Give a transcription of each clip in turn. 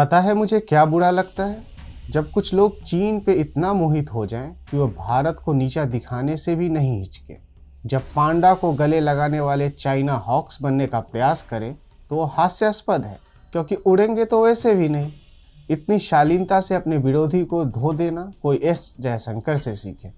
पता है मुझे क्या बुरा लगता है जब कुछ लोग चीन पे इतना मोहित हो जाएं कि वह भारत को नीचा दिखाने से भी नहीं हिचके जब पांडा को गले लगाने वाले चाइना हॉक्स बनने का प्रयास करें तो वो हास्यास्पद है क्योंकि उड़ेंगे तो वैसे भी नहीं इतनी शालीनता से अपने विरोधी को धो देना कोई एस जयशंकर से सीखे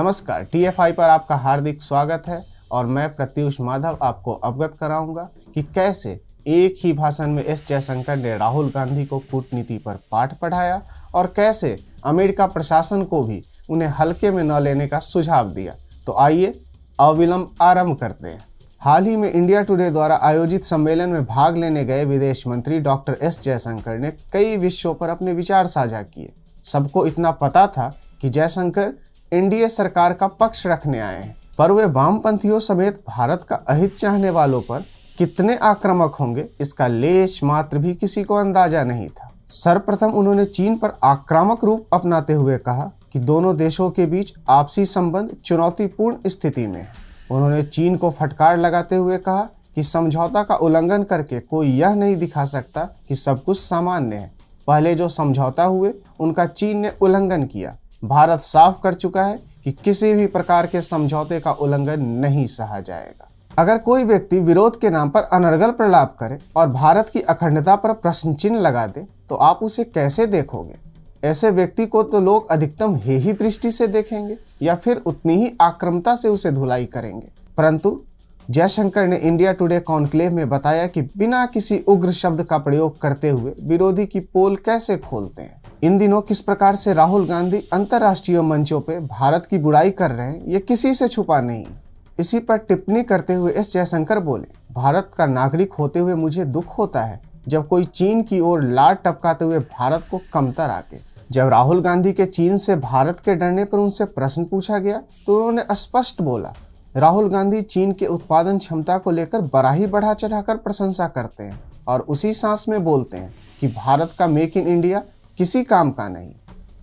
नमस्कार टीएफआई पर आपका हार्दिक स्वागत है और मैं प्रत्युष माधव आपको अवगत कराऊंगा कि कैसे एक ही भाषण में एस जयशंकर ने राहुल गांधी को कूटनीति पर पाठ पढ़ाया और कैसे अमेरिका प्रशासन को भी उन्हें हल्के में न लेने का सुझाव दिया तो आइए अविलंब आरंभ करते हैं हाल ही में इंडिया टुडे द्वारा आयोजित सम्मेलन में भाग लेने गए विदेश मंत्री डॉक्टर एस जयशंकर ने कई विषयों पर अपने विचार साझा किए सबको इतना पता था कि जयशंकर एनडीए सरकार का पक्ष रखने आए हैं पर वे वामपंथियों समेत भारत का अहित चाहने वालों पर कितने आक्रामक होंगे इसका लेश मात्र भी किसी को अंदाजा नहीं था सर्वप्रथम उन्होंने चीन पर आक्रामक रूप अपनाते हुए कहा कि दोनों देशों के बीच आपसी संबंध चुनौतीपूर्ण स्थिति में है उन्होंने चीन को फटकार लगाते हुए कहा कि समझौता का उल्लंघन करके कोई यह नहीं दिखा सकता कि सब कुछ सामान्य है पहले जो समझौता हुए उनका चीन ने उल्लंघन किया भारत साफ कर चुका है कि किसी भी प्रकार के समझौते का उल्लंघन नहीं सहा जाएगा अगर कोई व्यक्ति विरोध के नाम पर अनर्गल प्रलाप करे और भारत की अखंडता पर प्रश्न चिन्ह लगा दे तो आप उसे कैसे देखोगे ऐसे व्यक्ति को तो लोग अधिकतम हे ही दृष्टि से देखेंगे या फिर उतनी ही आक्रमता से उसे धुलाई करेंगे परंतु जयशंकर ने इंडिया टुडे कॉन्क्लेव में बताया कि बिना किसी उग्र शब्द का प्रयोग करते हुए विरोधी की पोल कैसे खोलते हैं इन दिनों किस प्रकार से राहुल गांधी अंतर्राष्ट्रीय मंचों पर भारत की बुराई कर रहे हैं ये किसी से छुपा नहीं इसी पर टिप्पणी करते हुए एस जयशंकर बोले भारत का नागरिक होते हुए मुझे दुख होता है जब कोई चीन की ओर लाट टपकाते हुए भारत को कमतर आके जब राहुल गांधी के चीन से भारत के डरने पर उनसे प्रश्न पूछा गया तो उन्होंने स्पष्ट बोला राहुल गांधी चीन के उत्पादन क्षमता को लेकर बड़ा ही बढ़ा चढ़ाकर प्रशंसा करते हैं और उसी सांस में बोलते हैं कि भारत का मेक इन इंडिया किसी काम का नहीं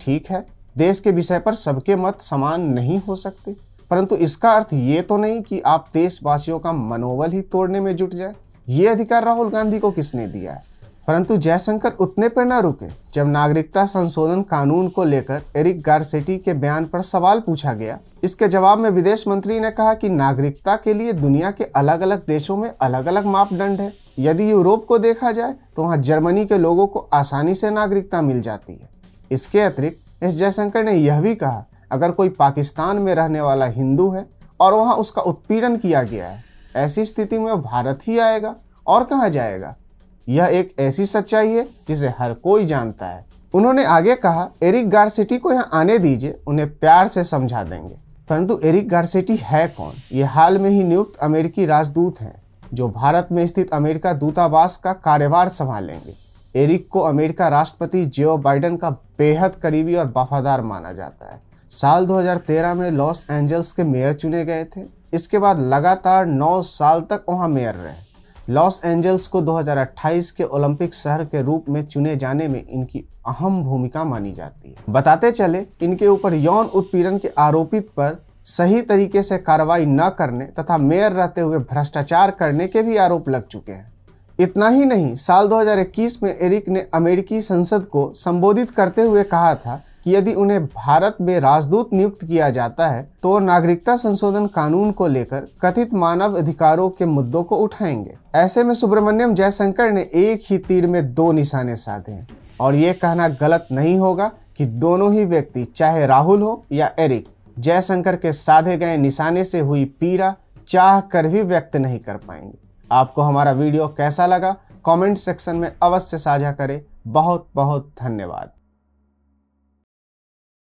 ठीक है देश के विषय पर सबके मत समान नहीं हो सकते परंतु इसका अर्थ ये तो नहीं कि आप देशवासियों का मनोबल ही तोड़ने में जुट जाए ये अधिकार राहुल गांधी को किसने दिया है परंतु जयशंकर उतने पर ना रुके जब नागरिकता संशोधन कानून को लेकर एरिक गारसेटी के बयान पर सवाल पूछा गया इसके जवाब में विदेश मंत्री ने कहा कि नागरिकता के लिए दुनिया के अलग अलग देशों में अलग अलग मापदंड है यदि यूरोप को देखा जाए तो वहाँ जर्मनी के लोगों को आसानी से नागरिकता मिल जाती है इसके अतिरिक्त एस जयशंकर ने यह भी कहा अगर कोई पाकिस्तान में रहने वाला हिंदू है और वहाँ उसका उत्पीड़न किया गया है ऐसी स्थिति में भारत ही आएगा और कहाँ जाएगा यह एक ऐसी सच्चाई है जिसे हर कोई जानता है उन्होंने आगे कहा एरिक गारसेटी को यहाँ आने दीजिए उन्हें प्यार से समझा देंगे परंतु एरिक गारसेटी है कौन ये हाल में ही नियुक्त अमेरिकी राजदूत हैं जो भारत में स्थित अमेरिका दूतावास का कार्यभार संभालेंगे एरिक को अमेरिका राष्ट्रपति जो बाइडन का बेहद करीबी और वफादार माना जाता है साल 2013 में लॉस एंजल्स के मेयर चुने गए थे इसके बाद लगातार 9 साल तक वहाँ मेयर रहे लॉस एंजल्स को 2028 के ओलंपिक शहर के रूप में चुने जाने में इनकी अहम भूमिका मानी जाती है बताते चले इनके ऊपर यौन उत्पीड़न के आरोपित पर सही तरीके से कार्रवाई न करने तथा मेयर रहते हुए भ्रष्टाचार करने के भी आरोप लग चुके हैं इतना ही नहीं साल 2021 में एरिक ने अमेरिकी संसद को संबोधित करते हुए कहा था कि यदि उन्हें भारत में राजदूत नियुक्त किया जाता है तो नागरिकता संशोधन कानून को लेकर कथित मानव अधिकारों के मुद्दों को उठाएंगे ऐसे में सुब्रमण्यम जयशंकर ने एक ही तीर में दो निशाने साधे हैं और ये कहना गलत नहीं होगा कि दोनों ही व्यक्ति चाहे राहुल हो या एरिक जयशंकर के साधे गए निशाने से हुई पीड़ा चाह कर भी व्यक्त नहीं कर पाएंगे आपको हमारा वीडियो कैसा लगा कमेंट सेक्शन में अवश्य साझा करें बहुत बहुत धन्यवाद